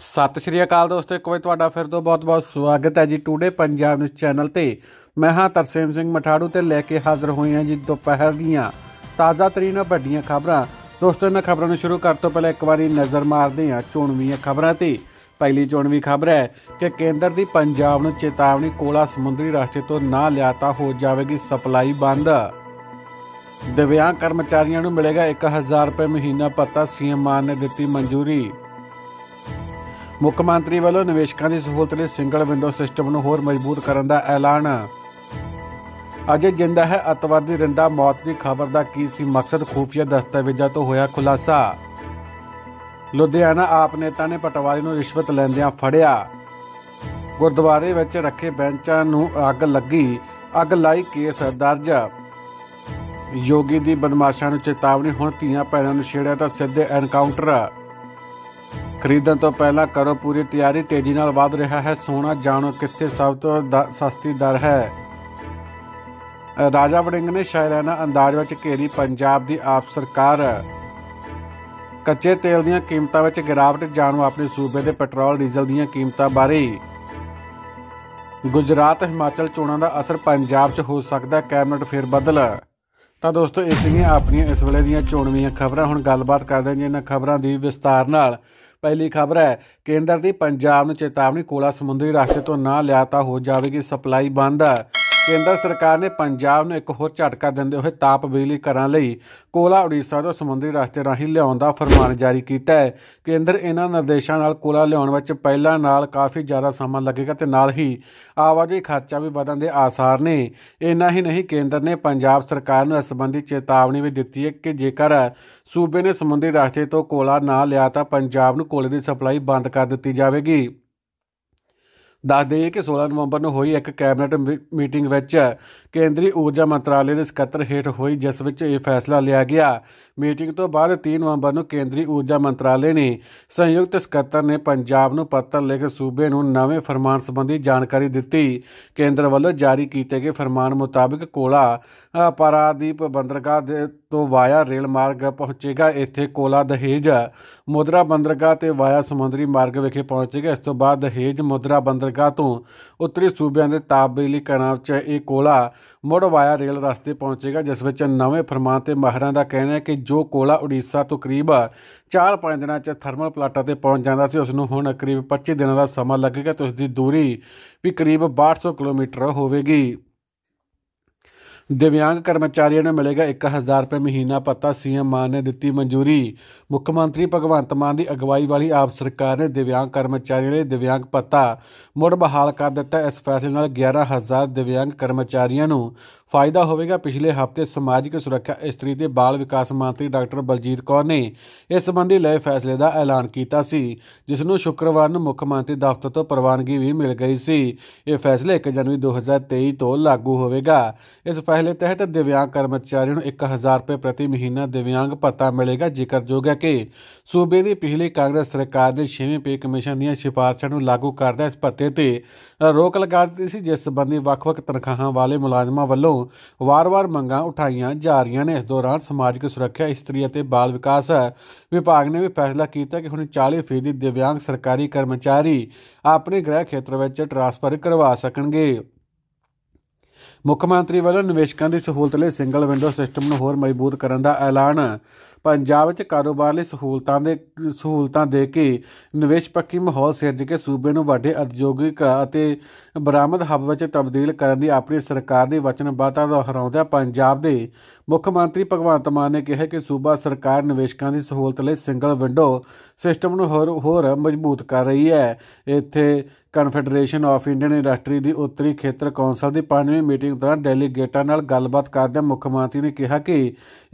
ਸਤਿ ਸ਼੍ਰੀ ਅਕਾਲ ਦੋਸਤੋ ਇੱਕ ਵਾਰ ਤੁਹਾਡਾ ਫਿਰ ਤੋਂ ਬਹੁਤ-ਬਹੁਤ ਸਵਾਗਤ ਹੈ ਜੀ ਟੂਡੇ ਪੰਜਾਬ ਨਿਊਜ਼ ਚੈਨਲ ਤੇ ਮੈਂ ਹਾਂ ਤਰਸੇਮ ਸਿੰਘ ਮਠਾੜੂ ਤੇ ਲੈ ਕੇ ਹਾਜ਼ਰ ਹੋਈ ਹਾਂ ਜੀ ਦੁਪਹਿਰ ਦੀਆਂ ਤਾਜ਼ਾ ਤਰੀਨ ਵੱਡੀਆਂ ਖਬਰਾਂ ਦੋਸਤੋ ਇਹਨਾਂ ਖਬਰਾਂ ਨੂੰ ਸ਼ੁਰੂ ਕਰਨ ਤੋਂ ਪਹਿਲਾਂ ਇੱਕ ਵਾਰੀ ਨਜ਼ਰ ਮਾਰਦੇ ਹਾਂ ਚੋਣਵੀਆਂ ਖਬਰਾਂ ਤੇ ਪਹਿਲੀ ਚੋਣਵੀ ਖਬਰ ਹੈ ਕਿ ਕੇਂਦਰ ਦੀ ਪੰਜਾਬ ਨੂੰ ਚੇਤਾਵਨੀ ਕੋਲਾ ਸਮੁੰਦਰੀ ਰਾਸ਼ਤੇ ਤੋਂ ਨਾ ਲਿਆਤਾ ਹੋ ਜਾਵੇਗੀ ਸਪਲਾਈ ਬੰਦ ਦਿਵਿਆਂ ਕਰਮਚਾਰੀਆਂ ਨੂੰ ਮਿਲੇਗਾ 1000 ਰੁਪਏ ਮਹੀਨਾ ਭੱਤਾ ਸੀਐਮ ਮਾਨ ਨੇ ਦਿੱਤੀ ਮਨਜ਼ੂਰੀ ਮੁੱਖ ਮੰਤਰੀ ਵੱਲੋਂ ਨਿਵੇਸ਼ਕਾਂ ਦੀ ਸਹੂਲਤ ਲਈ ਸਿੰਗਲ ਵਿੰਡੋ ਸਿਸਟਮ ਨੂੰ ਹੋਰ ਮਜ਼ਬੂਤ ਕਰਨ ਦਾ ਐਲਾਨ ਅਜੇ ਜਿੰਦਾ ਹੈ ਅਤਵਾਦੀ ਰਿੰਦਾ ਮੌਤ ਦੀ ਖਬਰ ਦਾ ਕੀ ਸੀ ਮਕਸਦ ਖੂਫੀਆ ਦਸਤਾਵੇਜ਼ਾਂ ਤੋਂ ਹੋਇਆ ਖੁਲਾਸਾ ਲੁਧਿਆਣਾ ਆਪ ਨੇਤਾ ਨੇ ਪਟਵਾਰੀ ਨੂੰ ਰਿਸ਼ਵਤ ਲੈਂਦਿਆਂ ਫੜਿਆ ਗੁਰਦੁਆਰੇ ਵਿੱਚ ਰੱਖੇ ਬੈਂਚਾਂ ਨੂੰ ਅੱਗ ਲੱਗੀ ਅੱਗ ਲਾਈ ਕੇਸ ਦਰਜ ਯੋਗੀ ਦੀ ਬਦਮਾਸ਼ਾਂ ਨੂੰ ਚੇਤਾਵਨੀ ਹੁਣ ਧੀਆਂ ਭੈਣਾਂ ਨੂੰ ਛੇੜਿਆ ਤਾਂ ਸਿੱਧੇ ਐਨਕਾਊਂਟਰ ਖਰੀਦਣ ਤੋਂ ਪਹਿਲਾਂ ਕਰੋ ਪੂਰੀ ਤਿਆਰੀ ਤੇਜ਼ੀ ਨਾਲ ਵਧ ਰਿਹਾ ਹੈ ਸੋਨਾ ਜਾਣੋ ਕਿੱਥੇ ਸਭ ਤੋਂ ਸਸਤੀ ਦਰ ਹੈ ਰਾਜਾ ਵੜਿੰਗ ਨੇ ਸ਼ਾਇਰਾਨਾ ਅੰਦਾਜ਼ ਵਿੱਚ ਘੇਰੀ ਪੰਜਾਬ ਦੀ ਆਪ ਸਰਕਾਰ ਕੱਚੇ ਤੇਲ ਦੀਆਂ ਕੀਮਤਾਂ ਵਿੱਚ ਗਿਰਾਵਟ ਜਾਣੋ ਆਪਣੇ ਸੂਬੇ ਦੇ ਪੈਟਰੋਲ ਡੀਜ਼ਲ ਦੀਆਂ ਕੀਮਤਾਂ ਬਾਰੇ ਗੁਜਰਾਤ ਹਿਮਾਚਲ ਚੋਣਾਂ ਦਾ ਅਸਰ ਪੰਜਾਬ 'ਚ ਹੋ ਸਕਦਾ ਕੈਬਨਿਟ ਫੇਰ ਬਦਲ ਤਾਂ ਦੋਸਤੋ ਇਹ ਸੀਗੀਆਂ ਆਪਣੀਆਂ ਇਸ ਵੇਲੇ ਦੀਆਂ ਚੋਣਵੀਆਂ ਖਬਰਾਂ ਹੁਣ ਗੱਲਬਾਤ ਕਰਦੇ ਹਾਂ ਇਹਨਾਂ ਖਬਰਾਂ ਦੀ ਵਿਸਤਾਰ ਨਾਲ ਪਹਿਲੀ ਖਬਰ ਹੈ ਕੇਂਦਰ ਦੀ ਪੰਜਾਬ ਨੂੰ ਚੇਤਾਵਨੀ ਕੋਲਾ ਸਮੁੰਦਰੀ ਰਾਸ਼ਤੇ ਤੋਂ ਨਾ ਲਿਆ ਤਾਂ ਹੋ ਜਾਵੇਗੀ ਸਪਲਾਈ ਬੰਦ ਕੇਂਦਰ ਸਰਕਾਰ ਨੇ ਪੰਜਾਬ ਨੂੰ ਇੱਕ ਹੋਰ ਝਟਕਾ ਦਿੰਦੇ ਹੋਏ ਤਾਪ ਬਿਜਲੀ ਘਰਾਂ ਲਈ ਕੋਲਾ ਉੜੀਸਾ ਤੋਂ ਸਮੁੰਦਰੀ ਰਸਤੇ ਰਾਹੀਂ ਲਿਆਉਣ ਦਾ ਫਰਮਾਨ ਜਾਰੀ ਕੀਤਾ ਹੈ ਕੇਂਦਰ ਇਹਨਾਂ ਨਿਰਦੇਸ਼ਾਂ ਨਾਲ ਕੋਲਾ ਲਿਆਉਣ ਵਿੱਚ ਪਹਿਲਾਂ ਨਾਲ ਕਾਫੀ ਜ਼ਿਆਦਾ ਸਮਾਂ ਲੱਗੇਗਾ ਤੇ ਨਾਲ ਹੀ ਆਵਾਜਾਈ ਖਰਚਾ ਵੀ ਵਧਣ ਦੇ ਆਸਾਰ ਨੇ ਇੰਨਾ ਹੀ ਨਹੀਂ ਕੇਂਦਰ ਨੇ ਪੰਜਾਬ ਸਰਕਾਰ ਨੂੰ ਇਸ ਸੰਬੰਧੀ ਚੇਤਾਵਨੀ ਵੀ ਦਿੱਤੀ ਹੈ ਕਿ ਜੇਕਰ ਸੂਬੇ ਨੇ ਸਮੁੰਦਰੀ ਰਸਤੇ ਤੋਂ ਕੋਲਾ ਨਾ ਲਿਆ ਤਾਂ ਪੰਜਾਬ ਨੂੰ ਕੋਲੇ ਦੀ ਸਪਲਾਈ ਬੰਦ ਕਰ ਦਿੱਤੀ ਜਾਵੇਗੀ ਦੱਸ ਦਈਏ ਕਿ 16 ਨਵੰਬਰ ਨੂੰ ਹੋਈ ਇੱਕ ਕੈਬਨਿਟ ਮੀਟਿੰਗ ਵਿੱਚ ਕੇਂਦਰੀ ਊਰਜਾ ਮੰਤਰਾਲੇ ਦੇ ਸਕੱਤਰ ਹੇਠ ਹੋਈ ਜਿਸ ਵਿੱਚ ਇਹ ਫੈਸਲਾ ਲਿਆ ਗਿਆ ਮੀਟਿੰਗ ਤੋਂ ਬਾਅਦ 3 ਨਵੰਬਰ ਨੂੰ ਕੇਂਦਰੀ ਊਰਜਾ ਮੰਤਰਾਲੇ ਨੇ ਸੰਯੁਕਤ ਸਕੱਤਰ ਨੇ ਪੰਜਾਬ ਨੂੰ ਪੱਤਰ ਲਿਖ ਕੇ ਸੂਬੇ ਨੂੰ ਨਵੇਂ ਫਰਮਾਨ ਸੰਬੰਧੀ ਜਾਣਕਾਰੀ ਦਿੱਤੀ ਕੇਂਦਰ ਵੱਲੋਂ ਜਾਰੀ ਕੀਤੇ ਗਏ ਫਰਮਾਨ ਮੁਤਾਬਕ ਕੋਲਾ ਪਰਾਦੀਪ ਬੰਦਰਗਾਹ ਦੇ ਤੋਂ ਵਾਇਆ ਰੇਲ ਮਾਰਗ ਪਹੁੰਚੇਗਾ ਇੱਥੇ ਕੋਲਾ ਦਹੇਜ ਮੋਦਰਾ ਬੰਦਰਗਾਹ ਤੇ ਵਾਇਆ ਸਮੁੰਦਰੀ ਮਾਰਗ ਵਿਖੇ ਪਹੁੰਚੇਗਾ ਇਸ ਤੋਂ ਬਾਅਦ ਦਹੇਜ ਮੋਦਰਾ ਬੰਦਰਗਾਹ ਤੋਂ ਉੱਤਰੀ ਸੂਬਿਆਂ ਦੇ ਤਾਪ ਬਿਜਲੀ ਘਰਾਂ ਵਿੱਚ ਇਹ ਕੋਲਾ ਮੁੜ ਵਾਇਆ ਰੇਲ ਰਸਤੇ ਪਹੁੰਚੇਗਾ ਜਿਸ ਵਿੱਚ ਨਵੇਂ ਫਰਮਾਨ ਤੇ ਮਾਹਰਾਂ ਦਾ ਕਹਿਣਾ ਹੈ ਕਿ ਜੋ ਕੋਲਾ ਉੜੀਸਾ ਤੋਂ ਕਰੀਬ 4-5 ਦਿਨਾਂ 'ਚ ਥਰਮਲ ਪਲਾਟਾਂ ਤੇ ਪਹੁੰਚ ਜਾਂਦਾ ਸੀ ਉਸ ਨੂੰ ਹੁਣ ਕਰੀਬ 25 ਦਿਨਾਂ ਦਾ ਸਮਾਂ ਲੱਗੇਗਾ ਤੇ ਉਸ ਦੀ ਦੂਰੀ ਵੀ ਕਰੀਬ 6800 ਕਿਲੋਮੀਟਰ ਹੋਵੇਗੀ ਦਿਵਿਆਂਗ ਕਰਮਚਾਰੀਆਂ ਨੂੰ ਮਿਲੇਗਾ 1000 ਰੁਪਏ ਮਹੀਨਾ ਭੱਤਾ ਸੀਐਮ ਮਾਨ ਨੇ ਦਿੱਤੀ ਮਨਜ਼ੂਰੀ ਮੁੱਖ ਮੰਤਰੀ ਭਗਵੰਤ ਮਾਨ ਦੀ ਅਗਵਾਈ ਵਾਲੀ ਆਪ ਸਰਕਾਰ ਨੇ ਦਿਵਿਆਂਗ ਕਰਮਚਾਰੀਆਂ ਲਈ ਦਿਵਿਆਂਗ ਭੱਤਾ ਮੁੜ ਬਹਾਲ ਕਰ ਦਿੱਤਾ ਇਸ ਫੈਸਲੇ ਨਾਲ 11000 ਦਿਵਿਆਂਗ ਕਰਮਚਾਰੀਆਂ ਨੂੰ ਫਾਇਦਾ ਹੋਵੇਗਾ ਪਿਛਲੇ ਹਫਤੇ ਸਮਾਜਿਕ ਸੁਰੱਖਿਆ ਇਸਤਰੀ ਤੇ ਬਾਲ ਵਿਕਾਸ ਮੰਤਰੀ ਡਾਕਟਰ ਬਲਜੀਤ ਕੌਰ ਨੇ ਇਸ ਸੰਬੰਧੀ ਲਏ ਫੈਸਲੇ ਦਾ ਐਲਾਨ ਕੀਤਾ ਸੀ ਜਿਸ ਨੂੰ ਸ਼ੁੱਕਰਵਾਰ ਨੂੰ ਮੁੱਖ ਮੰਤਰੀ ਦਫ਼ਤਰ ਤੋਂ ਪ੍ਰਵਾਨਗੀ ਵੀ ਮਿਲ ਗਈ ਸੀ ਇਹ ਫੈਸਲੇ 1 ਜਨਵਰੀ 2023 ਤੋਂ ਲਾਗੂ ਹੋਵੇਗਾ ਇਸ ਫੈਸਲੇ ਤਹਿਤ ਦਿਵਿਆਂਗ ਕਰਮਚਾਰੀਆਂ ਨੂੰ 1000 ਰੁਪਏ ਪ੍ਰਤੀ ਮਹੀਨਾ ਦਿਵਿਆਂਗ ਭੱਤਾ ਮਿਲੇਗਾ ਜ਼ਿਕਰਯੋਗ ਹੈ ਕਿ ਸੂਬੇ ਦੀ ਪਿਛਲੀ ਕਾਂਗਰਸ ਸਰਕਾਰ ਦੇ 6ਵੇਂ ਪੇ ਕਮਿਸ਼ਨ ਦੀਆਂ ਸਿਫਾਰਸ਼ਾਂ ਨੂੰ ਲਾਗੂ ਕਰਦਾ ਇਸ ਭੱਤੇ ਤੇ ਰੋਕ ਲਗਾ ਦਿੱਤੀ ਸੀ ਜਿਸ ਸੰਬੰਧੀ ਵੱਖ-ਵੱਖ ਤਨਖਾਹਾਂ ਵਾਲੇ ਮੁਲਾਜ਼ਮਾਂ ਵੱਲੋਂ ਵੱਲੋਂ ਵਾਰ-ਵਾਰ ਮੰਗਾਂ ਉਠਾਈਆਂ ਜਾ ਰਹੀਆਂ ਨੇ ਇਸ ਦੌਰਾਨ ਸਮਾਜਿਕ ਸੁਰੱਖਿਆ ਇਸਤਰੀ ਅਤੇ ਬਾਲ ਵਿਕਾਸ ਵਿਭਾਗ ਨੇ ਵੀ ਫੈਸਲਾ ਕੀਤਾ ਕਿ ਹੁਣ 40% ਦਿਵਿਆਂਗ ਸਰਕਾਰੀ ਕਰਮਚਾਰੀ ਆਪਣੇ ਗ੍ਰਹਿ ਖੇਤਰ ਵਿੱਚ ਟ੍ਰਾਂਸਫਰ ਕਰਵਾ ਸਕਣਗੇ ਮੁੱਖ ਮੰਤਰੀ ਵੱਲੋਂ ਨਿਵੇਸ਼ਕਾਂ ਦੀ ਸਹੂਲਤ ਲਈ ਸਿੰਗਲ ਵਿੰਡੋ ਸਿਸਟਮ ਨੂੰ ਹੋਰ ਮਜ਼ਬੂਤ ਕਰਨ ਦਾ ਐਲਾਨ ਪੰਜਾਬ ਵਿੱਚ ਕਾਰੋਬਾਰ ਲਈ ਸਹੂਲਤਾਂ ਦੇ ਸਹੂਲਤਾਂ ਦੇ ਕੇ ਨਿਵੇਸ਼ ਪੱਕੀ ਮਾਹੌਲ ਸਿਰਜ ਕੇ ਸੂਬੇ ਨੂੰ ਵੱਡੇ ਉਦਯੋਗਿਕ ਅਤੇ ਬਰਾਮਦ ਹੱਬ ਵਿੱਚ ਤਬਦੀਲ ਕਰਨ ਦੀ ਆਪਣੀ ਸਰਕਾਰ ਦੀ ਵਚਨਬੱਧਤਾ ਦਾ ਦੁਹਰਾਉਂਦਿਆਂ ਪੰਜਾਬ ਦੇ ਮੁੱਖ ਮੰਤਰੀ ਭਗਵੰਤ ਮਾਨ ਨੇ ਕਿਹਾ ਕਿ ਸੂਬਾ ਸਰਕਾਰ ਨਿਵੇਸ਼ਕਾਂ ਦੀ ਸਹੂਲਤ ਲਈ ਸਿੰਗਲ ਵਿੰਡੋ ਸਿਸਟਮ ਨੂੰ ਹੋਰ ਹੋਰ ਮਜ਼ਬੂਤ ਕਰ ਰਹੀ ਹੈ ਇੱਥੇ ਕਨਫੈਡਰੇਸ਼ਨ ਆਫ ਇੰਡੀਅਨ ਇੰਡਸਟਰੀ ਦੀ ਉੱਤਰੀ ਖੇਤਰ ਕੌਂਸਲ ਦੀ 5ਵੀਂ ਮੀਟਿੰਗ ਦੌਰਾਨ ਡੈਲੀਗੇਟਾਂ ਨਾਲ ਗੱਲਬਾਤ ਕਰਦਿਆਂ ਮੁੱਖ ਮੰਤਰੀ ਨੇ ਕਿਹਾ ਕਿ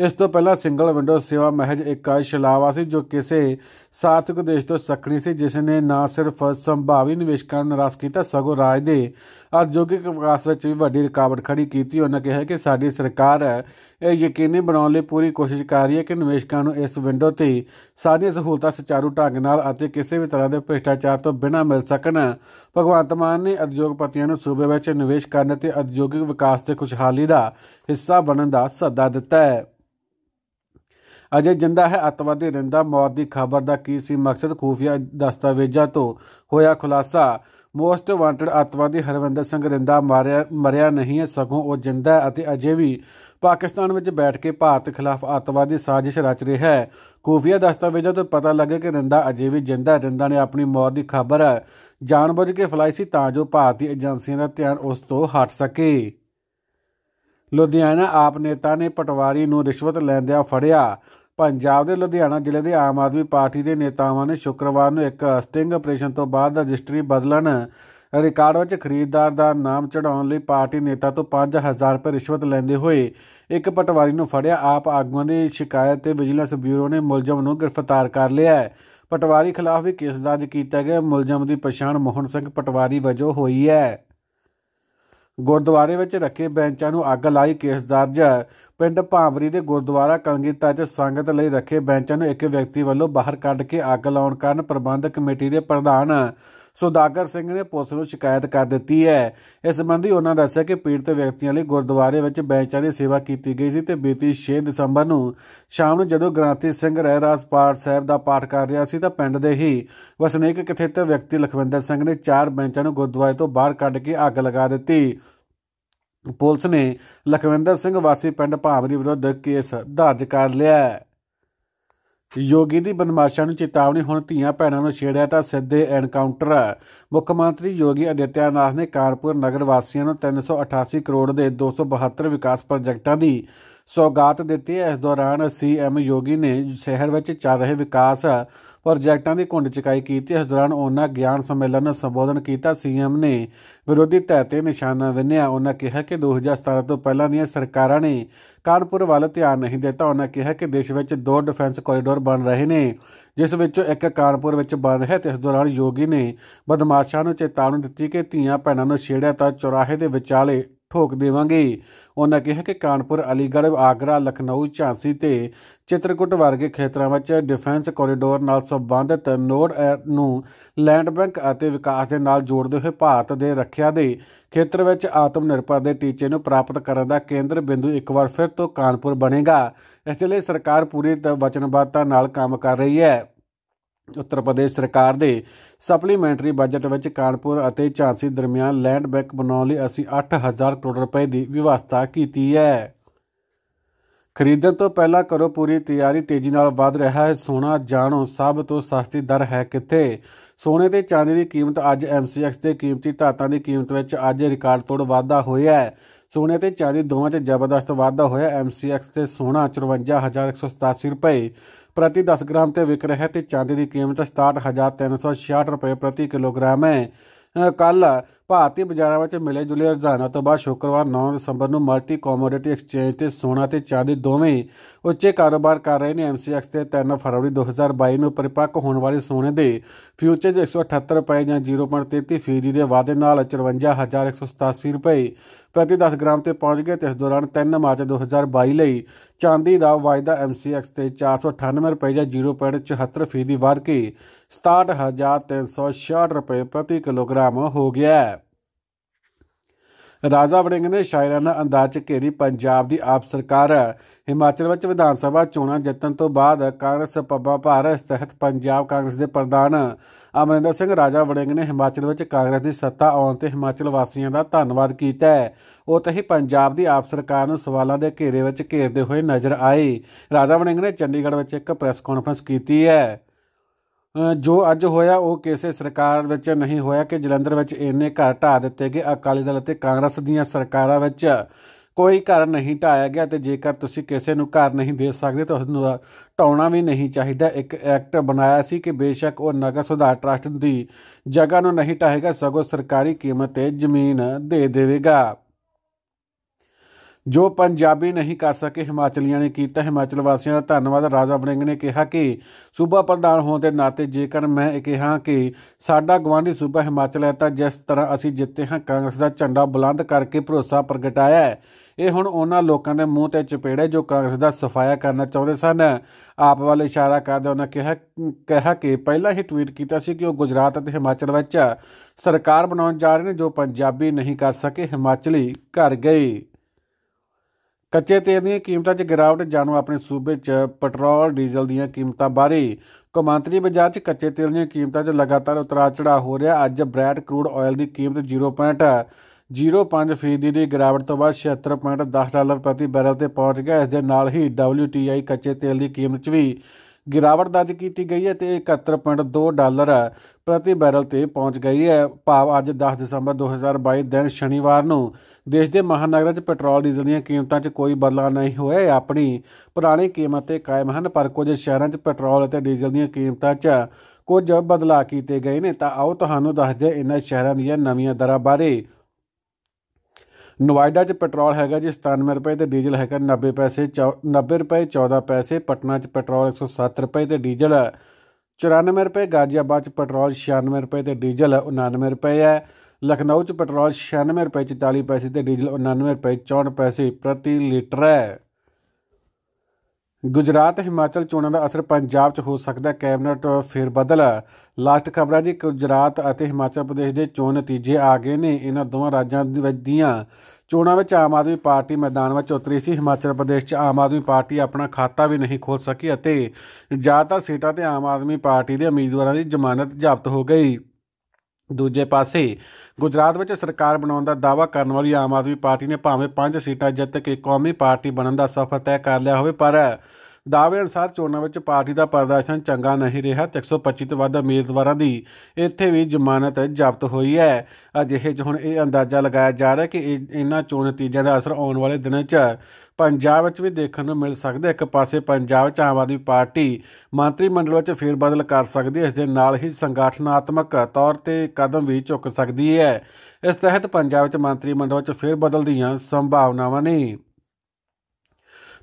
ਇਸ ਤੋਂ ਪਹਿਲਾਂ ਸਿੰਗਲ ਵਿੰਡੋ ਸੇਵਾ ਮਹਿਜ ਇੱਕ ਸ਼ਲਾਵਾ ਸੀ ਜੋ ਕਿਸੇ ਸਾਰਥਕ ਉਦੇਸ਼ ਤੋਂ ਸਖਣੀ ਸੀ ਜਿਸ ਨੇ ਨਾ ਸਿਰਫ ਸੰਭਾਵੀ ਨਿਵੇਸ਼ਕਾਂ ਨੂੰ ਨਰਾਸ਼ ਕੀਤਾ ਸਗੋਂ ਰਾਜ ਦੇ ਉਦਯੋਗਿਕ ਵਿਕਾਸ ਵਿੱਚ ਵੀ ਵੱਡੀ ਰੁਕਾਵਟ ਖੜੀ ਕੀਤੀ ਉਹਨਾਂ ਕਿਹਾ ਕਿ ਸਾਡੀ ਸਰਕਾਰ ਇਹ ਯਕੀਨੀ ਬਣਾਉਣ ਲਈ ਪੂਰੀ ਕੋਸ਼ਿਸ਼ ਕਰ ਰਹੀ ਹੈ ਕਿ ਨਿਵੇਸ਼ਕਾਂ ਨੂੰ ਇਸ ਵਿੰਡੋ ਤੇ ਸਾਰੀਆਂ ਸਹੂਲਤਾਂ ਸਚਾਰੂ ਢੰਗ ਨਾਲ ਅਤੇ ਕਿਸੇ ਵੀ ਤਰ੍ਹਾਂ ਦੇ ਭ੍ਰਿਸ਼ਟਾਚਾਰ ਤੋਂ ਬਿਨਾਂ ਮਿਲ ਸਕਣ ਭਗਵੰਤ ਮਾਨ ਨੇ ਉਦਯੋਗਪਤੀਆਂ ਨੂੰ ਸੂਬੇ ਵਿੱਚ ਨਿਵੇਸ਼ ਕਰਨ ਅਤੇ ਉਦਯੋਗਿਕ ਵਿਕਾਸ ਤੇ ਖੁਸ਼ਹਾਲੀ ਦਾ ਹਿੱਸਾ ਬਣਨ ਦਾ ਸੱਦਾ ਦਿੱਤਾ ਹੈ ਅਜੇ ਜਿੰਦਾ ਹੈ ਅਤਵਾਦੀ ਰਿੰਦਾ ਮੌਤ ਦੀ ਖਬਰ ਦਾ ਕੀ ਸੀ ਮਕਸਦ ਖੂਫੀਆ ਦਸਤਾਵੇਜ਼ਾਂ ਤੋਂ ਹੋਇਆ ਖੁਲਾਸਾ ਮੋਸਟ ਵਾਂਟਡ ਅਤਵਾਦੀ ਹਰਵਿੰਦਰ ਸਿੰਘ ਰਿੰਦਾ ਮਾਰਿਆ ਮਰਿਆ ਨਹੀਂ ਹੈ ਸਗੋਂ ਉਹ ਜਿੰਦਾ ਹੈ ਅਤੇ ਅਜੇ ਵੀ ਪਾਕਿਸਤਾਨ ਵਿੱਚ ਬੈਠ ਕੇ ਭਾਰਤ ਖਿਲਾਫ ਅਤਵਾਦੀ ਸਾਜ਼ਿਸ਼ ਰਚ ਰਿਹਾ ਹੈ ਖੂਫੀਆ ਦਸਤਾਵੇਜ਼ਾਂ ਤੋਂ ਪਤਾ ਲੱਗੇ ਕਿ ਰਿੰਦਾ ਅਜੇ ਵੀ ਜਿੰਦਾ ਹੈ ਰਿੰਦਾ ਨੇ ਆਪਣੀ ਮੌਤ ਦੀ ਖਬਰ ਜਾਣਬੁੱਝ ਕੇ ਫਲਾਈ ਸੀ ਤਾਂ ਜੋ ਭਾਰਤੀ ਏਜੰਸੀਆਂ ਦਾ ਧਿਆਨ ਉਸ ਤੋਂ ਹਟ ਸਕੇ ਲੁਧਿਆਣਾ ਆਪ ਨੇਤਾ ਨੇ ਪਟਵਾਰੀ ਨੂੰ ਰਿਸ਼ਵਤ ਲੈਂਦਿਆਂ ਫੜਿਆ ਪੰਜਾਬ ਦੇ ਲੁਧਿਆਣਾ ਜ਼ਿਲ੍ਹੇ ਦੇ ਆਮ ਆਦਮੀ ਪਾਰਟੀ ਦੇ ਨੇਤਾਵਾਂ ਨੇ ਸ਼ੁੱਕਰਵਾਰ ਨੂੰ ਇੱਕ ਸਟਿੰਗ ਆਪਰੇਸ਼ਨ ਤੋਂ ਬਾਅਦ ਰਜਿਸਟਰੀ ਬਦਲਣ ਰਿਕਾਰਡ ਵਿੱਚ ਖਰੀਦਦਾਰ ਦਾ ਨਾਮ ਚੜਾਉਣ ਲਈ ਪਾਰਟੀ ਨੇਤਾ ਤੋਂ 5000 ਰੁਪਏ ਰਿਸ਼ਵਤ ਲੈਂਦੇ ਹੋਏ ਇੱਕ ਪਟਵਾਰੀ ਨੂੰ ਫੜਿਆ ਆਪ ਆਗੂਆਂ ਦੀ ਸ਼ਿਕਾਇਤ ਤੇ ਵਿਜੀਲੈਂਸ ਬਿਊਰੋ ਨੇ ਮੁਲਜ਼ਮ ਨੂੰ ਗ੍ਰਿਫਤਾਰ ਕਰ ਲਿਆ ਹੈ ਪਟਵਾਰੀ ਖਿਲਾਫ ਵੀ ਕੇਸ ਦਰਜ ਕੀਤਾ ਗਿਆ ਮੁਲਜ਼ਮ ਦੀ ਪਛਾਣ ਮੋਹਨ ਸਿੰਘ ਪਟਵਾਰੀ ਵਜੋਂ ਹੋਈ ਹੈ ਗੁਰਦੁਆਰੇ ਵਿੱਚ ਰੱਖੇ ਬੈਂਚਾਂ ਨੂੰ ਅੱਗ ਲਾਈ ਕੇਸ ਦਰਜ ਪਿੰਡ ਭਾਂਬਰੀ ਦੇ ਗੁਰਦੁਆਰਾ ਕਲਗੀਤਾ 'ਚ ਸੰਗਤ ਲਈ ਰੱਖੇ ਬੈਂਚਾਂ ਨੂੰ ਇੱਕ ਵਿਅਕਤੀ ਵੱਲੋਂ ਬਾਹਰ ਕੱਢ ਕੇ ਅੱਗ ਲਾਉਣ ਕਾਰਨ ਪ੍ਰਬੰਧਕ ਕਮੇਟੀ ਦੇ ਪ੍ਰਧਾਨ ਸੁਦਾਗਰ ਸਿੰਘ ਨੇ ਪੁਲਿਸ ਨੂੰ ਸ਼ਿਕਾਇਤ ਕਰ ਦਿੱਤੀ ਹੈ ਇਸ ਸੰਬੰਧੀ ਉਹਨਾਂ ਦੱਸਿਆ ਕਿ ਪੀੜਤ ਵਿਅਕਤੀਆਂ ਲਈ ਗੁਰਦੁਆਰੇ ਵਿੱਚ ਬੈਂਚਾਂ ਦੀ ਸੇਵਾ ਕੀਤੀ ਗਈ ਸੀ ਤੇ ਬੀਤੀ 6 ਦਸੰਬਰ ਨੂੰ ਸ਼ਾਮ ਨੂੰ ਜਦੋਂ ਗ੍ਰਾਂਤੀ ਸਿੰਘ ਰਹਿਰਾਸ ਪਾਠ ਸਾਹਿਬ ਦਾ ਪਾਠ ਕਰ ਰਿਹਾ ਸੀ ਤਾਂ ਪਿੰਡ ਦੇ ਹੀ ਵਸਨੀਕ ਕਥਿਤ ਵਿਅਕਤੀ ਲਖਵਿੰਦਰ ਸਿੰਘ ਨੇ ਚਾਰ ਬੈਂਚਾਂ ਨੂੰ ਗੁਰਦੁਆਰੇ ਤੋਂ ਬਾਹਰ ਕੱਢ ਕੇ ਅੱਗ ਲਗਾ ਦਿੱਤੀ ਪੁਲਿਸ ਨੇ ਲਖਵਿੰਦਰ ਸਿੰਘ ਵਾਸੀ ਪਿੰਡ ਭਾਵਰੀ ਵਿਰੁੱਧ ਕੇਸ ਦਰਜ ਕਰ ਲਿਆ ਹੈ ਯੋਗੀ ਦੀ ਬਦਮਾਸ਼ਾਂ ਨੂੰ ਚੇਤਾਵਨੀ ਹੁਣ ਧੀਆਂ ਭੈਣਾਂ ਨੂੰ ਛੇੜਿਆ ਤਾਂ ਸਿੱਧੇ ਐਨਕਾਊਂਟਰ ਮੁੱਖ ਮੰਤਰੀ ਯੋਗੀ ਅਦਿੱਤਿਆਨਾਥ ਨੇ ਕਾਰਪੁਰ ਨਗਰ ਵਾਸੀਆਂ ਨੂੰ 388 ਕਰੋੜ ਦੇ 272 ਵਿਕਾਸ ਪ੍ਰੋਜੈਕਟਾਂ ਦੀ ਸੌਗਾਤ ਦਿੱਤੀ ਇਸ ਦੌਰਾਨ ਸੀਐਮ ਯੋਗੀ ਨੇ ਸ਼ਹਿਰ ਵਿੱਚ ਚੱਲ ਰਹੇ ਵਿਕਾਸ ਪ੍ਰੋਜੈਕਟਾਂ ਦੀ ਕੁੰਡ ਚਕਾਈ ਕੀਤੀ ਇਸ ਦੌਰਾਨ ਉਹਨਾਂ ਗਿਆਨ ਸੰਮੇਲਨ ਨੂੰ ਸੰਬੋਧਨ ਕੀਤਾ ਸੀਐਮ ਨੇ ਵਿਰੋਧੀ ਧਿਰ ਤੇ ਨਿਸ਼ਾਨਾ ਵਿੰਨਿਆ ਉਹਨਾਂ ਕਿਹਾ ਕਿ 2017 ਤੋਂ ਪਹਿਲਾਂ ਦੀਆਂ ਸਰਕਾਰਾਂ ਨੇ ਕਾਨਪੁਰ ਵੱਲ ਧਿਆਨ ਨਹੀਂ ਦਿੱਤਾ ਉਹਨਾਂ ਕਿਹਾ ਕਿ ਦੇਸ਼ ਵਿੱਚ ਦੋ ਡਿਫੈਂਸ ਕੋਰੀਡੋਰ ਬਣ ਰਹੇ ਨੇ ਜਿਸ ਵਿੱਚੋਂ ਇੱਕ ਕਾਨਪੁਰ ਵਿੱਚ ਬਣ ਰਿਹਾ ਤੇ ਇਸ ਦੌਰਾਨ ਯੋਗੀ ਨੇ ਬਦਮਾਸ਼ਾਂ ਨੂੰ ਚੇਤਾਵਨੀ ਦਿੱਤੀ ਕਿ ਧੀਆਂ ਭੈਣਾਂ ਨੂੰ ਛੇੜਿਆ ਤਾਂ ਚੌਰਾਹੇ ਦੇ ਵਿਚਾਲੇ ਠੋਕ ਦੇਵਾਂਗੇ ਉਹਨਾਂ ਕਿਹਾ ਕਿ ਕਾਨਪੁਰ ਅਲੀਗੜ੍ਹ ਆਗਰਾ ਲਖਨਊ ਝਾਂਸੀ ਤੇ ਚਿਤਰਕੂਟ ਵਰਗੇ ਖੇਤਰਾਂ ਵਿੱਚ ਡਿਫੈਂਸ ਕੋਰੀਡੋਰ ਨਾਲ ਸੰਬੰਧਿਤ ਨੋਡ ਨੂੰ ਲੈਂਡ ਬੈਂਕ ਅਤੇ ਵਿਕਾਸ ਦੇ ਨਾਲ ਜੋੜਦੇ ਹੋਏ ਭਾਰਤ ਦੇ ਰੱਖਿਆ ਦੇ ਖੇਤਰ ਵਿੱਚ ਆਤਮ ਨਿਰਭਰ ਦੇ ਟੀਚੇ ਨੂੰ ਪ੍ਰਾਪਤ ਕਰਨ ਦਾ ਕੇਂਦਰ ਬਿੰਦੂ ਇੱਕ ਵਾਰ ਫਿਰ ਤੋਂ ਕਾਨਪੁਰ ਬਣੇਗਾ ਇਸ ਲਈ ਸਰਕਾਰ ਪੂਰੀ ਵਚਨਬੱਧਤਾ ਨਾਲ ਕੰਮ ਕਰ ਰਹੀ ਹੈ ਉੱਤਰ ਪ੍ਰਦੇਸ਼ ਸਰਕਾਰ ਦੇ ਸਪਲੀਮੈਂਟਰੀ ਬਜਟ ਵਿੱਚ ਕਾਨਪੁਰ ਅਤੇ ਝਾਂਸੀ ਦਰਮਿਆਨ ਲੈਂਡ ਬੈਂਕ ਬਣਾਉਣ ਲਈ ਅਸੀਂ 8000 ਕਰੋੜ ਰੁਪਏ ਦੀ ਵਿਵਸਥਾ ਕੀਤੀ ਹੈ ਖਰੀਦਣ ਤੋਂ ਪਹਿਲਾਂ ਕਰੋ ਪੂਰੀ ਤਿਆਰੀ ਤੇਜ਼ੀ ਨਾਲ ਵਧ ਰਿਹਾ ਹੈ ਸੋਨਾ ਜਾਣੋ ਸਭ ਤੋਂ ਸਸਤੀ ਦਰ ਹੈ ਕਿੱਥੇ ਸੋਨੇ ਤੇ ਚਾਂਦੀ ਦੀ ਕੀਮਤ ਅੱਜ MCX ਤੇ ਕੀਮਤੀ ਧਾਤਾਂ ਦੀ ਕੀਮਤ ਵਿੱਚ ਅੱਜ ਰਿਕਾਰਡ ਤੋੜ ਵਾਧਾ ਹੋਇਆ ਹੈ ਸੋਨੇ ਤੇ ਚਾਂਦੀ ਦੋਵਾਂ 'ਚ ਜ਼ਬਰਦਸਤ ਵਾਧਾ ਹੋਇਆ MCX ਤੇ ਸੋਨਾ 54187 ਰੁਪਏ ਪ੍ਰਤੀ 10 ਗ੍ਰਾਮ ਤੇ ਵਿਕ ਰਿਹਾ ਤੇ ਚਾਂਦੀ ਦੀ ਕੀਮਤ 67366 ਰੁਪਏ ਪ੍ਰਤੀ ਕਿਲੋਗ੍ਰਾਮ ਹੈ ਕੱਲ ਭਾਰਤੀ ਬਾਜ਼ਾਰਾਂ ਵਿੱਚ ਮਿਲੇ ਜੁਲੇ ਰਜਾਨਾ ਤੋਂ ਬਾਅਦ ਸ਼ੁੱਕਰਵਾਰ 9 ਦਸੰਬਰ ਨੂੰ ਮਲਟੀ ਕਮੋਡਿਟੀ ਐਕਸਚੇਂਜ ਤੇ ਸੋਨਾ ਤੇ ਚਾਂਦੀ ਦੋਵੇਂ ਉੱਚੇ ਕਾਰੋਬਾਰ ਕਰ ਰਹੇ ਨੇ ਐਮਸੀਐਕਸ ਤੇ 3 ਫਰਵਰੀ 2022 ਨੂੰ ਪਰਿਪੱਕ ਹੋਣ ਵਾਲੇ ਸੋਨੇ ਦੇ ਫਿਊਚਰ 178 ਰੁਪਏ ਜਾਂ 0.33 ਫੀਸਦੀ ਦੇ ਵਾਧੇ ਨਾਲ 54187 ਰੁਪਏ ਪ੍ਰਤੀ 10 ਗ੍ਰਾਮ ਤੇ ਪਹੁੰਚ ਗਏ ਤੇ ਇਸ ਦੌਰਾਨ 3 ਮਾਰਚ 2022 ਲਈ ਚਾਂਦੀ ਦਾ ਵਾਅਦਾ MCX ਤੇ 498 ਰੁਪਏ ਜਾਂ 0.74% ਦੀ ਵਧ ਕੇ 67366 ਰੁਪਏ ਪ੍ਰਤੀ ਕਿਲੋਗ੍ਰਾਮ ਹੋ ਗਿਆ ਹੈ ਰਾਜਾ ਵੜਿੰਗ ਨੇ ਸ਼ਾਇਰਾਨਾ ਅੰਦਾਜ਼ 'ਚ ਘੇਰੀ ਪੰਜਾਬ ਦੀ ਆਪ ਸਰਕਾਰ ਹਿਮਾਚਲ ਵਿੱਚ ਵਿਧਾਨ ਸਭਾ ਚੋਣਾਂ ਜਿੱਤਣ ਤੋਂ ਬਾਅਦ ਕਾਂਗਰਸ ਪੱਬਾ ਭਾਰਤ ਤਹਿਤ ਪੰਜਾਬ ਕਾਂਗਰਸ ਦੇ ਪ੍ਰਧਾਨ ਅਮਰਿੰਦਰ ਸਿੰਘ ਰਾਜਾ ਵੜਿੰਗ ਨੇ ਹਿਮਾਚਲ ਵਿੱਚ ਕਾਂਗਰਸ ਦੀ ਸੱਤਾ ਆਉਣ ਤੇ ਹਿਮਾਚਲ ਵਾਸੀਆਂ ਦਾ ਧੰਨਵਾਦ ਕੀਤਾ ਹੈ ਉਹ ਤਹੀ ਪੰਜਾਬ ਦੀ ਆਪ ਸਰਕਾਰ ਨੂੰ ਸਵਾਲਾਂ ਦੇ ਘੇਰੇ ਵਿੱਚ ਘੇਰਦੇ ਹੋਏ ਨਜ਼ਰ ਆਏ ਰਾਜਾ ਵੜਿੰਗ ਨੇ ਚੰਡੀਗੜ੍ਹ ਵਿੱਚ ਇੱਕ ਪ੍ਰੈਸ ਕਾਨਫਰੰਸ ਕੀਤੀ ਹੈ ਜੋ ਅੱਜ ਹੋਇਆ ਉਹ ਕਿਸੇ ਸਰਕਾਰ ਵਿੱਚ ਨਹੀਂ ਹੋਇਆ ਕਿ ਜਲੰਧਰ ਵਿੱਚ ਇੰਨੇ ਘਰ ਢਾ ਦਿੱਤੇ ਗਏ ਅਕਾਲੀ ਦਲ ਅਤੇ ਕਾਂਗਰਸ ਦੀਆਂ ਸਰਕਾਰਾਂ ਵਿੱਚ ਕੋਈ ਘਰ ਨਹੀਂ ਢਾਇਆ ਗਿਆ ਤੇ ਜੇਕਰ ਤੁਸੀਂ ਕਿਸੇ ਨੂੰ ਘਰ ਨਹੀਂ ਦੇ ਸਕਦੇ ਤਾਂ ਉਸ ਨੂੰ ਢਾਉਣਾ ਵੀ ਨਹੀਂ ਚਾਹੀਦਾ ਇੱਕ ਐਕਟ ਬਣਾਇਆ ਸੀ ਕਿ ਬੇਸ਼ੱਕ ਉਹ ਨਗਰ ਸੁਧਾਰ ਟਰਸਟ ਦੀ ਜਗ੍ਹਾ ਨੂੰ ਨਹੀਂ ਢਾਏਗਾ ਸਗੋਂ ਸਰਕਾਰੀ ਕੀਮਤ ਤੇ ਜ਼ਮੀਨ ਦੇ ਦੇਵੇਗਾ ਜੋ ਪੰਜਾਬੀ ਨਹੀਂ ਕਰ ਸਕੇ ਹਿਮਾਚਲੀਆਂ ਨੇ ਕੀਤਾ ਹਿਮਾਚਲ ਵਾਸੀਆਂ ਦਾ ਧੰਨਵਾਦ ਰਾਜਾ ਬਰਿੰਗ ਨੇ ਕਿਹਾ ਕਿ ਸੂਬਾ ਪ੍ਰਧਾਨ ਹੋਣ ਦੇ ਨਾਤੇ ਜੇਕਰ ਮੈਂ ਇਹ ਕਿਹਾ ਕਿ ਸਾਡਾ ਗਵਾਂਢੀ ਸੂਬਾ ਹਿਮਾਚਲ ਹੈ ਤਾਂ ਜਿਸ ਤਰ੍ਹਾਂ ਅਸੀਂ ਜਿੱਤੇ ਹਾਂ ਕਾਂਗਰਸ ਦਾ ਝੰਡਾ ਬੁਲੰਦ ਕਰਕੇ ਭਰੋਸਾ ਪ੍ਰਗਟਾਇਆ ਹੈ ਇਹ ਹੁਣ ਉਹਨਾਂ ਲੋਕਾਂ ਦੇ ਮੂੰਹ ਤੇ ਚਪੇੜੇ ਜੋ ਕਾਂਗਰਸ ਦਾ ਸਫਾਇਆ ਕਰਨਾ ਚਾਹੁੰਦੇ ਸਨ ਆਪ ਵੱਲ ਇਸ਼ਾਰਾ ਕਰਦੇ ਉਹਨਾਂ ਕਿਹਾ ਕਿਹਾ ਕਿ ਪਹਿਲਾਂ ਹੀ ਟਵੀਟ ਕੀਤਾ ਸੀ ਕਿ ਉਹ ਗੁਜਰਾਤ ਅਤੇ ਹਿਮਾਚਲ ਵਿੱਚ ਸਰਕਾਰ ਬਣਾਉਣ ਜਾ ਰਹੇ ਨੇ ਜੋ ਪੰਜਾਬੀ ਨਹੀਂ ਕਰ ਸਕੇ ਹਿਮਾਚਲੀ ਘਰ ਗਏ ਕੱਚੇ ਤੇਲ ਦੀਆਂ ਕੀਮਤਾਂ 'ਚ ਗਿਰਾਵਟ ਜਾਣੋ ਆਪਣੇ ਸੂਬੇ 'ਚ ਪੈਟਰੋਲ ਡੀਜ਼ਲ ਦੀਆਂ ਕੀਮਤਾਂ ਬਾਰੇ ਕੌਮਾਂਤਰੀ ਬਾਜ਼ਾਰ 'ਚ ਕੱਚੇ ਤੇਲ ਦੀਆਂ ਕੀਮਤਾਂ 'ਚ ਲਗਾਤਾਰ ਉਤਰਾਅ ਚੜਾਅ ਹੋ ਰਿਹਾ ਅੱਜ ਬ੍ਰੈਂਡ ਕਰੂਡ ਆਇਲ ਦੀ ਕੀਮਤ 0.05 ਫੀਸਦੀ ਦੀ ਗਿਰਾਵਟ ਤੋਂ ਬਾਅਦ 76.10 ਡਾਲਰ ਪ੍ਰਤੀ ਬੈਰਲ ਤੇ ਪਹੁੰਚ ਗਿਆ ਇਸ ਦੇ ਨਾਲ ਹੀ WTI ਕੱਚੇ ਤੇਲ ਦੀ ਕੀਮਤ 'ਚ ਵੀ ਗਿਰਾਵਟ ਦਰਜ ਕੀਤੀ ਗਈ ਹੈ ਤੇ 71.2 ਡਾਲਰ ਪ੍ਰਤੀ ਬੈਰਲ ਤੇ ਪਹੁੰਚ ਗਈ ਹੈ ਭਾਵ ਅੱਜ 10 ਦਸੰਬਰ 2022 ਦਿਨ ਸ਼ਨੀਵਾਰ ਨੂੰ ਦੇਸ਼ ਦੇ ਮਹਾਨਗਰਾਂ 'ਚ ਪੈਟਰੋਲ ਡੀਜ਼ਲ ਦੀਆਂ ਕੀਮਤਾਂ 'ਚ ਕੋਈ ਬਦਲਾਅ ਨਹੀਂ ਹੋਇਆ ਹੈ ਆਪਣੀ ਪੁਰਾਣੀ ਕੀਮਤ ਤੇ ਕਾਇਮ ਹਨ ਪਰ ਕੁਝ ਸ਼ਹਿਰਾਂ 'ਚ ਪੈਟਰੋਲ ਅਤੇ ਡੀਜ਼ਲ ਦੀਆਂ ਕੀਮਤਾਂ 'ਚ ਕੁਝ ਬਦਲਾਅ ਕੀਤੇ ਗਏ ਨੇ ਤਾਂ ਆਓ ਤੁਹਾਨੂੰ ਦੱਸ ਦਈਏ ਇਹਨਾਂ ਸ਼ਹਿਰਾਂ ਦੀਆਂ ਨਵੀਆਂ ਦਰਾਂ ਬਾਰੇ ਨਵਾਇਡਾ 'ਚ ਪੈਟਰੋਲ ਹੈਗਾ ਜੀ 97 ਰੁਪਏ ਤੇ ਡੀਜ਼ਲ ਹੈਗਾ 90 ਪੈਸੇ 90 ਰੁਪਏ 14 ਪੈਸੇ ਪਟਨਾ 'ਚ ਪੈਟਰੋਲ 107 ਰੁਪਏ ਤੇ ਡੀਜ਼ਲ 94 ਰੁਪਏ ਗਾਜ਼ੀਆਬਾਦ 'ਚ ਪੈਟਰੋਲ 96 ਰੁਪਏ ਤੇ ਡੀਜ਼ਲ 99 ਰੁਪਏ ਹੈ ਲਖਨਊ 'ਚ ਪੈਟਰੋਲ 96 ਰੁਪਏ 44 ਪੈਸੇ ਤੇ ਡੀਜ਼ਲ 99 ਰੁਪਏ 64 ਪੈਸੇ ਪ੍ਰਤੀ ਲੀਟਰ ਹੈ ਗੁਜਰਾਤ ਹਿਮਾਚਲ ਚੋਣਾਂ ਦਾ ਅਸਰ ਪੰਜਾਬ 'ਚ ਹੋ ਸਕਦਾ ਕੈਬਨਟ ਫੇਰ ਬਦਲ ਲਾਸਟ ਖਬਰਾਂ ਜੀ ਗੁਜਰਾਤ ਅਤੇ ਹਿਮਾਚਲ ਪ੍ਰਦੇਸ਼ ਦੇ ਚੋਣ ਨਤੀਜੇ ਆ ਗਏ ਨੇ ਇਹਨਾਂ ਦੋਵਾਂ ਰਾਜਾਂ ਦੀਆਂ ਚੋਣਾਂ ਵਿੱਚ ਆਮ ਆਦਮੀ ਪਾਰਟੀ ਮੈਦਾਨ ਵਿੱਚ ਉਤਰੀ ਸੀ ਹਿਮਾਚਲ ਪ੍ਰਦੇਸ਼ 'ਚ ਆਮ ਆਦਮੀ ਪਾਰਟੀ ਆਪਣਾ ਖਾਤਾ ਵੀ ਨਹੀਂ ਖੋਲ ਸਕੀ ਅਤੇ ਜ਼ਿਆਦਾਤਰ ਸੀਟਾਂ ਤੇ ਆਮ ਆਦਮੀ ਪਾਰਟੀ ਦੇ ਉਮੀਦਵਾਰਾਂ ਦੀ ਜ਼ਮਾਨਤ ਜ਼ਬਤ ਹੋ ਗਈ ਦੂਜੇ ਪਾਸੇ ਗੁਜਰਾਤ ਵਿੱਚ ਸਰਕਾਰ ਬਣਾਉਣ ਦਾ ਦਾਅਵਾ ਕਰਨ ਵਾਲੀ ਆਮ ਆਦਮੀ ਪਾਰਟੀ ਨੇ ਭਾਵੇਂ 5 ਸੀਟਾਂ ਜਿੱਤ ਕੇ ਕੌਮੀ ਪਾਰਟੀ ਬਣਨ ਦਾ ਸਫ਼ਰ ਤੈਅ ਕਰ ਲਿਆ ਹੋਵੇ ਪਰ ਦਾਅਵੇ ਅਨਸਾਰ ਚੋਣਾਂ ਵਿੱਚ ਪਾਰਟੀ ਦਾ ਪ੍ਰਦਰਸ਼ਨ ਚੰਗਾ ਨਹੀਂ ਰਿਹਾ 125 ਤੋਂ ਵੱਧ ਉਮੀਦਵਾਰਾਂ ਦੀ ਇੱਥੇ ਵੀ ਜ਼ਮਾਨਤ ਜ਼ਬਤ ਹੋਈ ਹੈ ਅਜਿਹੇ 'ਚ ਹੁਣ ਇਹ ਅੰਦਾਜ਼ਾ ਲਗਾਇਆ ਜਾ ਰਿਹਾ ਕਿ ਇਹਨਾਂ ਚੋਣ ਨਤੀਜਿਆਂ ਦਾ ਅਸਰ ਆਉਣ ਵਾਲੇ ਦਿਨਾਂ 'ਚ ਪੰਜਾਬ ਵਿੱਚ ਵੀ ਦੇਖਣ ਨੂੰ ਮਿਲ ਸਕਦਾ ਇੱਕ ਪਾਸੇ ਪੰਜਾਬ 'ਚ ਆਮ ਆਦਮੀ ਪਾਰਟੀ ਮੰਤਰੀ ਮੰਡਲ ਵਿੱਚ ਫੇਰ ਬਦਲ ਕਰ ਸਕਦੀ ਹੈ ਇਸ ਦੇ ਨਾਲ ਹੀ ਸੰਗਠਨਾਤਮਕ ਤੌਰ ਤੇ ਕਦਮ ਵੀ ਚੁੱਕ ਸਕਦੀ ਹੈ ਇਸ ਤਹਿਤ ਪੰਜਾਬ ਵਿੱਚ ਮੰਤਰੀ ਮੰਡਲ ਵਿੱਚ ਫੇਰ ਬਦਲ ਦੀਆਂ ਸੰਭਾਵਨਾਵਾਂ ਨੇ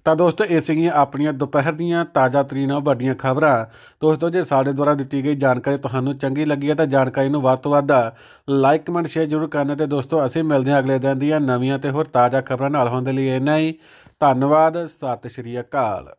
ਤਾਂ ਦੋਸਤੋ ਇਹ ਸੀਗੀਆਂ ਆਪਣੀਆਂ ਦੁਪਹਿਰ ਦੀਆਂ ਤਾਜ਼ਾ ਤਰੀਨ ਵੱਡੀਆਂ ਖਬਰਾਂ ਦੋਸਤੋ ਜੇ ਸਾਡੇ ਦੁਆਰਾ ਦਿੱਤੀ ਗਈ ਜਾਣਕਾਰੀ ਤੁਹਾਨੂੰ ਚੰਗੀ ਲੱਗੀ ਹੈ ਤਾਂ ਜਾਣਕਾਰੀ ਨੂੰ ਵੱਧ ਤੋਂ ਵੱਧ ਲਾਈਕ ਕਮੈਂਟ ਸ਼ੇਅਰ ਜ਼ਰੂਰ ਕਰਨਾ ਤੇ ਦੋਸਤੋ ਅਸੀਂ ਮਿਲਦੇ ਹਾਂ ਅਗਲੇ ਦਿਨ ਦੀਆਂ ਨਵੀਆਂ ਤੇ ਹੋਰ ਤਾਜ਼ਾ ਖਬਰਾਂ ਨਾਲ ਹੋਣ ਦੇ ਲਈ ਇੰਨਾ ਹੀ ਧੰਨਵਾਦ ਸਤਿ ਸ਼੍ਰੀ ਅਕਾਲ